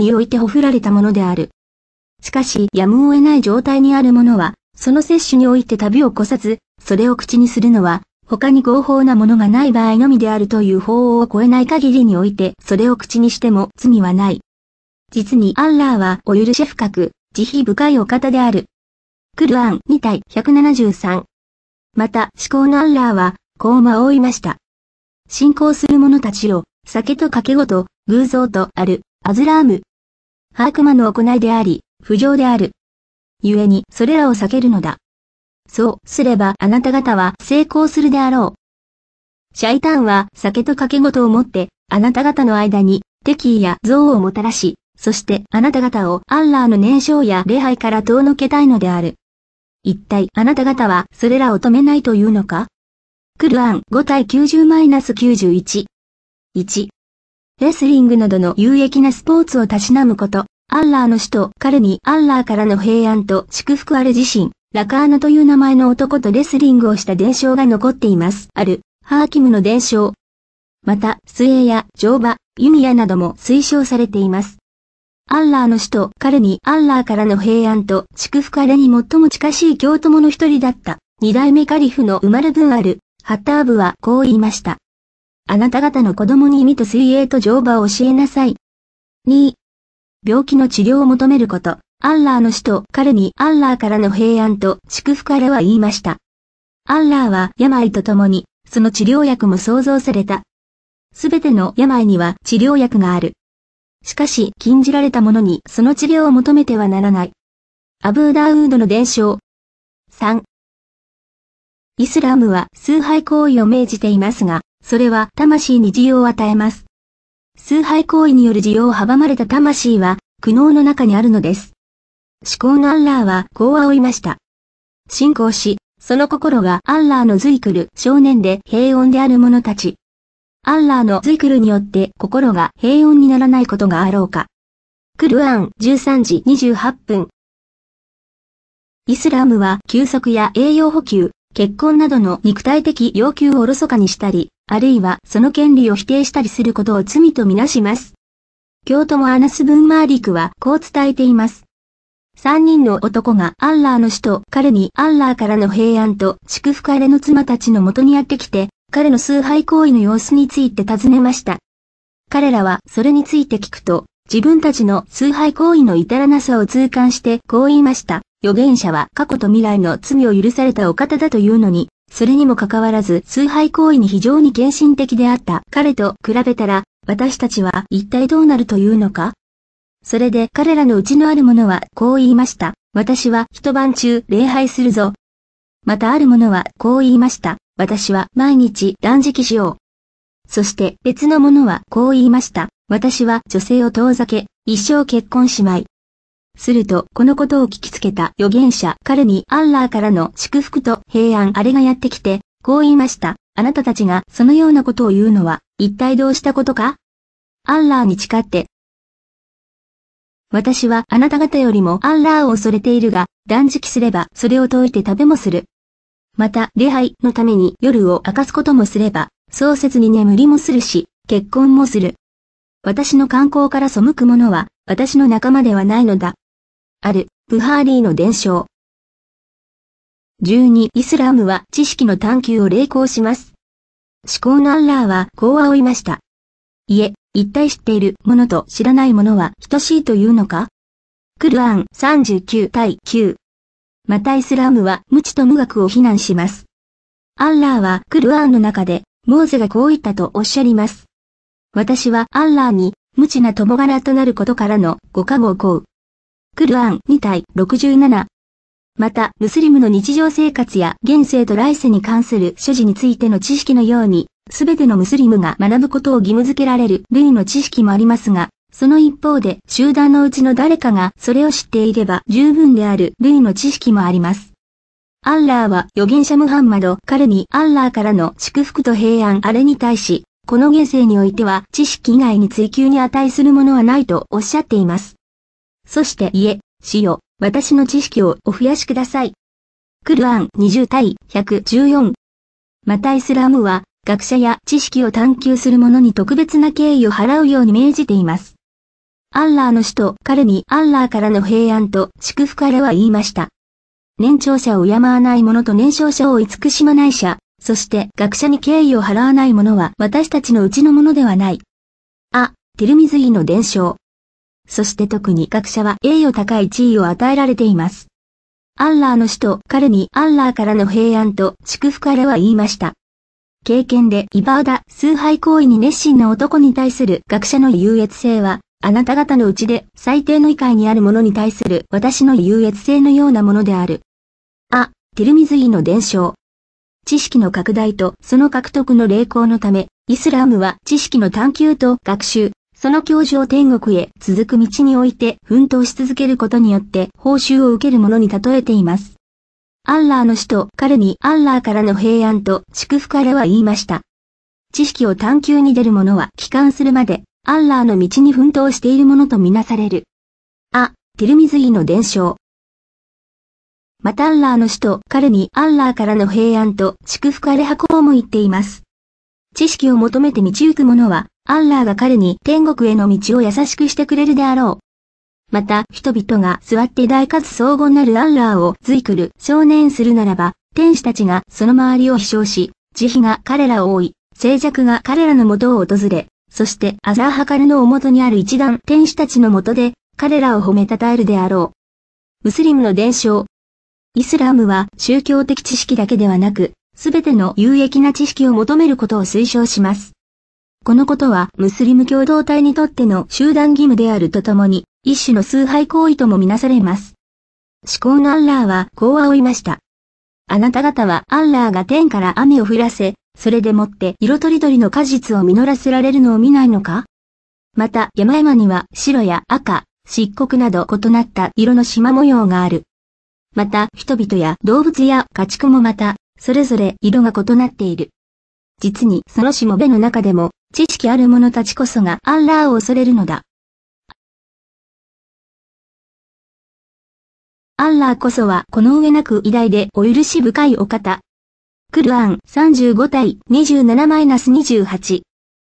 においてほふられたものである。しかし、やむを得ない状態にあるものは、その摂取において旅を越さず、それを口にするのは、他に合法なものがない場合のみであるという法を超えない限りにおいて、それを口にしても罪はない。実にアンラーはお許し深く、慈悲深いお方である。クルアン2体173。また、至高のアンラーは、こう魔を追いました。信仰する者たちを、酒と賭けごと、偶像とある、アズラーム悪魔の行いであり、不浄である。故に、それらを避けるのだ。そうすればあなた方は成功するであろう。シャイタンは酒と掛け事を持って、あなた方の間に敵意や憎悪をもたらし、そしてあなた方をアンラーの燃焼や礼拝から遠のけたいのである。一体あなた方はそれらを止めないというのかクルアン5対90-91。1レスリングなどの有益なスポーツをたしなむこと、アッラーの死と彼にアッラーからの平安と祝福ある自身、ラカーナという名前の男とレスリングをした伝承が残っています。ある、ハーキムの伝承。また、水泳や乗馬、弓矢なども推奨されています。アッラーの死と彼にアッラーからの平安と祝福あれに最も近しい京友の一人だった、二代目カリフのウマルブンアル、ハッターブはこう言いました。あなた方の子供に意味と水泳と乗馬を教えなさい。2、病気の治療を求めること、アッラーの死と彼にアッラーからの平安と祝福からは言いました。アッラーは病と共に、その治療薬も創造された。すべての病には治療薬がある。しかし禁じられたものにその治療を求めてはならない。アブーダーウードの伝承。3イスラムは崇拝行為を命じていますが、それは魂に需要を与えます。崇拝行為による需要を阻まれた魂は、苦悩の中にあるのです。思考のアンラーはこう仰いました。信仰し、その心がアンラーのズイクル少年で平穏である者たち。アンラーのズイクルによって心が平穏にならないことがあろうか。クルアン13時28分。イスラムは休息や栄養補給、結婚などの肉体的要求をおろそかにしたり、あるいはその権利を否定したりすることを罪とみなします。京都もアナス・ブンマーリクはこう伝えています。三人の男がアンラーの死と彼にアンラーからの平安と祝福あれの妻たちの元にやってきて、彼の崇拝行為の様子について尋ねました。彼らはそれについて聞くと、自分たちの崇拝行為の至らなさを痛感してこう言いました。預言者は過去と未来の罪を許されたお方だというのに、それにもかかわらず崇拝行為に非常に献身的であった彼と比べたら、私たちは一体どうなるというのかそれで彼らのうちのある者はこう言いました。私は一晩中礼拝するぞ。またある者はこう言いました。私は毎日断食しよう。そして別の者はこう言いました。私は女性を遠ざけ、一生結婚しまい。すると、このことを聞きつけた預言者彼にアンラーからの祝福と平安あれがやってきて、こう言いました。あなたたちがそのようなことを言うのは、一体どうしたことかアンラーに誓って。私はあなた方よりもアンラーを恐れているが、断食すればそれを解いて食べもする。また、礼拝のために夜を明かすこともすれば、創設に眠りもするし、結婚もする。私の観光から背く者は、私の仲間ではないのだ。ある、ブハーリーの伝承。12イスラムは知識の探求を励行します。思考のアンラーはこう仰いました。いえ、一体知っているものと知らないものは等しいというのかクルアン39対9。またイスラムは無知と無学を非難します。アンラーはクルアンの中で、モーゼがこう言ったとおっしゃります。私はアンラーに、無知な友柄となることからのご加護を請う。クルアン2体67。また、ムスリムの日常生活や現世と来世に関する所持についての知識のように、すべてのムスリムが学ぶことを義務付けられる類の知識もありますが、その一方で集団のうちの誰かがそれを知っていれば十分である類の知識もあります。アッラーは預言者ムハンマド、彼にアッラーからの祝福と平安あれに対し、この現世においては知識以外に追求に値するものはないとおっしゃっています。そしていえ、死よ、私の知識をお増やしください。クルアン20対114。またイスラムは、学者や知識を探求する者に特別な敬意を払うように命じています。アッラーの使徒彼にアッラーからの平安と祝福からは言いました。年長者を敬わない者と年少者を慈しまない者、そして学者に敬意を払わない者は私たちのうちのものではない。あ、テルミズイの伝承。そして特に学者は栄誉高い地位を与えられています。アンラーの死と彼にアンラーからの平安と祝福からは言いました。経験でイバーダ崇拝行為に熱心な男に対する学者の優越性は、あなた方のうちで最低の以界にあるものに対する私の優越性のようなものである。あ、ティルミズイの伝承。知識の拡大とその獲得の励行のため、イスラームは知識の探求と学習、その教授を天国へ続く道において奮闘し続けることによって報酬を受けるものに例えています。アッラーの使徒、彼にアッラーからの平安と祝福彼は言いました。知識を探求に出る者は帰還するまで、アッラーの道に奮闘している者とみなされる。あ、ティルミズイの伝承。またアッラーの使徒、彼にアッラーからの平安と祝福アレはこうも言っています。知識を求めて道行く者は、アッラーが彼に天国への道を優しくしてくれるであろう。また、人々が座って大かつ荘厳なるアッラーを随くる少年するならば、天使たちがその周りを飛翔し、慈悲が彼らを追い、静寂が彼らの元を訪れ、そしてアザーハカルの表にある一段天使たちの元で、彼らを褒めたたえるであろう。ムスリムの伝承。イスラムは宗教的知識だけではなく、すべての有益な知識を求めることを推奨します。このことはムスリム共同体にとっての集団義務であるとともに、一種の崇拝行為ともみなされます。至高のアンラーはこう仰いました。あなた方はアンラーが天から雨を降らせ、それでもって色とりどりの果実を実らせられるのを見ないのかまた山々には白や赤、漆黒など異なった色の縞模様がある。また人々や動物や家畜もまた、それぞれ色が異なっている。実にそのしもべの中でも、知識ある者たちこそがアンラーを恐れるのだ。アンラーこそはこの上なく偉大でお許し深いお方。クルアン35対27-28